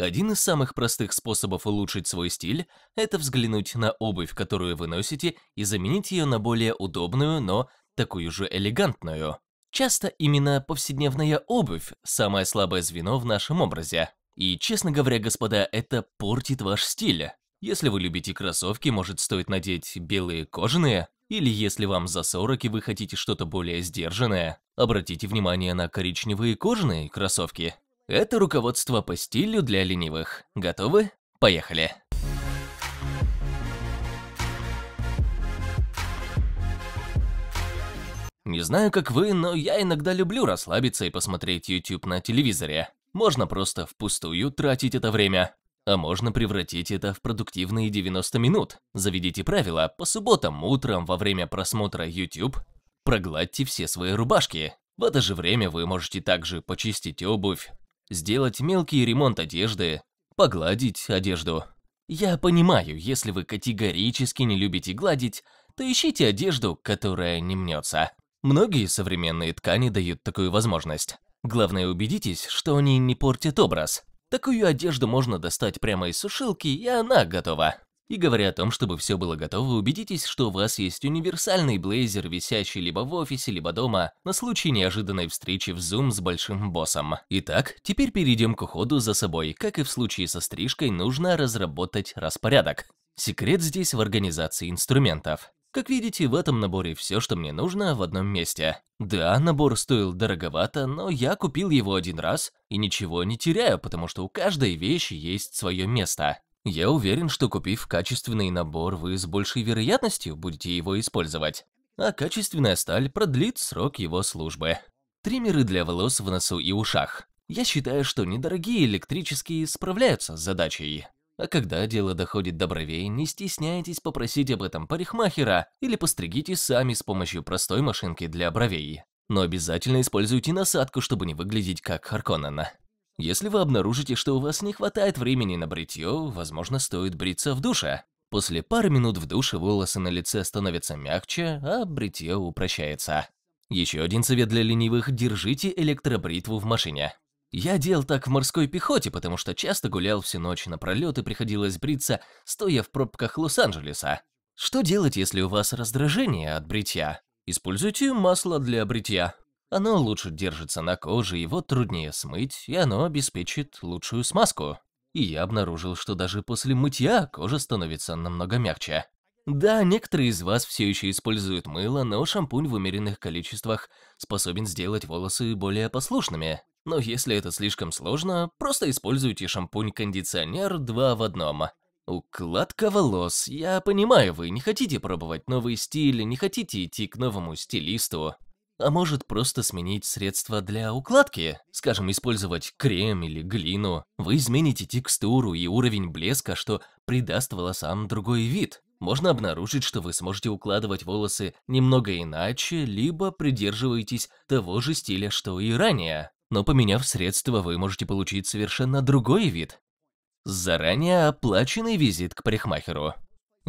Один из самых простых способов улучшить свой стиль – это взглянуть на обувь, которую вы носите, и заменить ее на более удобную, но такую же элегантную. Часто именно повседневная обувь – самое слабое звено в нашем образе. И, честно говоря, господа, это портит ваш стиль. Если вы любите кроссовки, может стоит надеть белые кожаные, или если вам за 40 и вы хотите что-то более сдержанное, обратите внимание на коричневые кожаные кроссовки. Это руководство по стилю для ленивых. Готовы? Поехали! Не знаю, как вы, но я иногда люблю расслабиться и посмотреть YouTube на телевизоре. Можно просто впустую тратить это время. А можно превратить это в продуктивные 90 минут. Заведите правила, по субботам утром во время просмотра YouTube прогладьте все свои рубашки. В это же время вы можете также почистить обувь, сделать мелкий ремонт одежды, погладить одежду. Я понимаю, если вы категорически не любите гладить, то ищите одежду, которая не мнется. Многие современные ткани дают такую возможность. Главное убедитесь, что они не портят образ. Такую одежду можно достать прямо из сушилки, и она готова. И говоря о том, чтобы все было готово, убедитесь, что у вас есть универсальный блейзер, висящий либо в офисе, либо дома, на случай неожиданной встречи в Zoom с большим боссом. Итак, теперь перейдем к уходу за собой. Как и в случае со стрижкой, нужно разработать распорядок. Секрет здесь в организации инструментов. Как видите, в этом наборе все, что мне нужно, в одном месте. Да, набор стоил дороговато, но я купил его один раз и ничего не теряю, потому что у каждой вещи есть свое место. Я уверен, что купив качественный набор, вы с большей вероятностью будете его использовать. А качественная сталь продлит срок его службы. Триммеры для волос в носу и ушах. Я считаю, что недорогие электрические справляются с задачей. А когда дело доходит до бровей, не стесняйтесь попросить об этом парикмахера или постригите сами с помощью простой машинки для бровей. Но обязательно используйте насадку, чтобы не выглядеть как Харконнена. Если вы обнаружите, что у вас не хватает времени на бритье, возможно, стоит бриться в душе. После пары минут в душе волосы на лице становятся мягче, а бритье упрощается. Еще один совет для ленивых – держите электробритву в машине. Я делал так в морской пехоте, потому что часто гулял всю ночь напролет и приходилось бриться, стоя в пробках Лос-Анджелеса. Что делать, если у вас раздражение от бритья? Используйте масло для бритья. Оно лучше держится на коже, его труднее смыть, и оно обеспечит лучшую смазку. И я обнаружил, что даже после мытья кожа становится намного мягче. Да, некоторые из вас все еще используют мыло, но шампунь в умеренных количествах способен сделать волосы более послушными. Но если это слишком сложно, просто используйте шампунь-кондиционер 2 в одном. Укладка волос. Я понимаю, вы не хотите пробовать новый стиль, не хотите идти к новому стилисту, а может просто сменить средство для укладки? Скажем, использовать крем или глину. Вы измените текстуру и уровень блеска, что придаст волосам другой вид. Можно обнаружить, что вы сможете укладывать волосы немного иначе, либо придерживаетесь того же стиля, что и ранее. Но поменяв средства, вы можете получить совершенно другой вид. Заранее оплаченный визит к парикмахеру.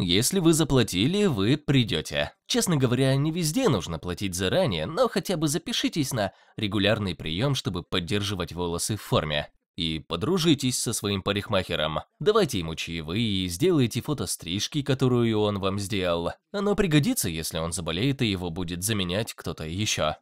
Если вы заплатили, вы придете. Честно говоря, не везде нужно платить заранее, но хотя бы запишитесь на регулярный прием, чтобы поддерживать волосы в форме. И подружитесь со своим парикмахером. Давайте ему чаевые и сделайте фото стрижки, которую он вам сделал. Оно пригодится, если он заболеет и его будет заменять кто-то еще.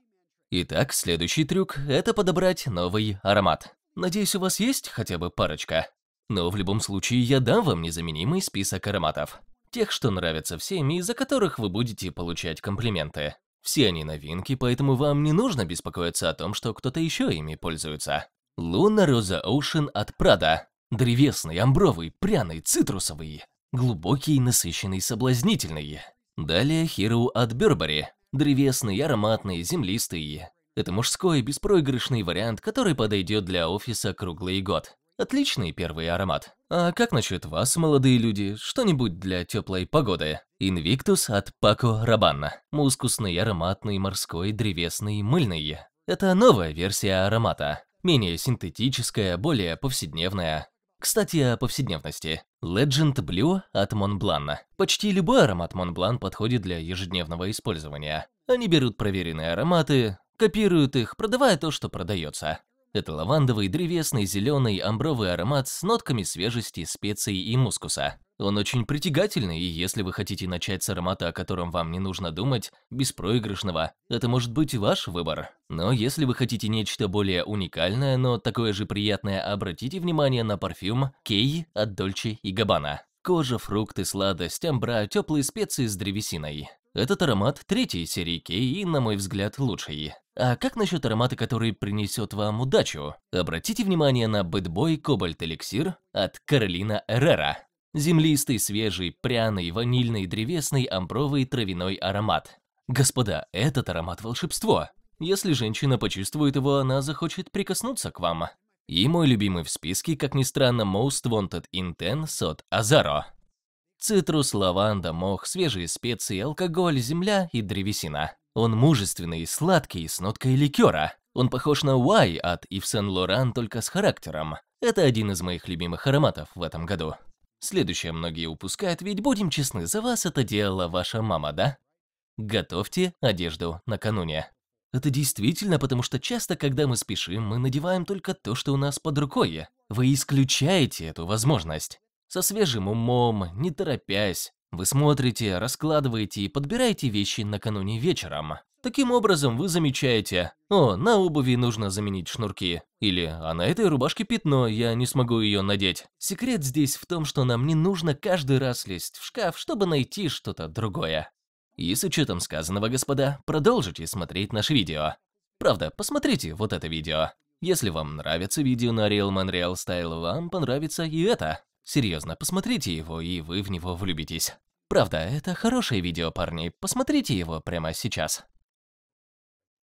Итак, следующий трюк – это подобрать новый аромат. Надеюсь, у вас есть хотя бы парочка. Но в любом случае я дам вам незаменимый список ароматов. Тех, что нравятся всем и из-за которых вы будете получать комплименты. Все они новинки, поэтому вам не нужно беспокоиться о том, что кто-то еще ими пользуется. Луна Роза Оушен от Прада. Древесный, амбровый, пряный, цитрусовый. Глубокий, насыщенный, соблазнительный. Далее Хиру от Burberry. Древесный, ароматный, землистый. Это мужской, беспроигрышный вариант, который подойдет для офиса круглый год. Отличный первый аромат. А как насчет вас, молодые люди? Что-нибудь для теплой погоды? Инвиктус от Пако Рабанна. Мускусный, ароматный, морской, древесный, мыльный. Это новая версия аромата. Менее синтетическая, более повседневная. Кстати, о повседневности. Legend Blue от Монблана. Почти любой аромат Монблан подходит для ежедневного использования. Они берут проверенные ароматы, копируют их, продавая то, что продается. Это лавандовый, древесный, зеленый, амбровый аромат с нотками свежести, специй и мускуса. Он очень притягательный, и если вы хотите начать с аромата, о котором вам не нужно думать, беспроигрышного, это может быть ваш выбор. Но если вы хотите нечто более уникальное, но такое же приятное, обратите внимание на парфюм Кей от Дольче и Габбана. Кожа, фрукты, сладость, амбра, теплые специи с древесиной. Этот аромат третьей серии Кей и, на мой взгляд, лучший. А как насчет аромата, который принесет вам удачу? Обратите внимание на Бэтбой Кобальт Эликсир от Каролина Эррера. Землистый, свежий, пряный, ванильный, древесный, амбровый, травяной аромат. Господа, этот аромат волшебство. Если женщина почувствует его, она захочет прикоснуться к вам. И мой любимый в списке, как ни странно, Most Wanted in от Азаро. Цитрус, лаванда, мох, свежие специи, алкоголь, земля и древесина. Он мужественный, сладкий, с ноткой ликера. Он похож на Уай от Ив Сен-Лоран, только с характером. Это один из моих любимых ароматов в этом году. Следующее многие упускают, ведь будем честны, за вас это делала ваша мама, да? Готовьте одежду накануне. Это действительно, потому что часто, когда мы спешим, мы надеваем только то, что у нас под рукой. Вы исключаете эту возможность. Со свежим умом, не торопясь, вы смотрите, раскладываете и подбираете вещи накануне вечером. Таким образом вы замечаете, о, на обуви нужно заменить шнурки. Или, а на этой рубашке пятно, я не смогу ее надеть. Секрет здесь в том, что нам не нужно каждый раз лезть в шкаф, чтобы найти что-то другое. И с учетом сказанного, господа, продолжите смотреть наше видео. Правда, посмотрите вот это видео. Если вам нравится видео на Real Man Real Style, вам понравится и это. Серьезно, посмотрите его, и вы в него влюбитесь. Правда, это хорошее видео, парни. Посмотрите его прямо сейчас.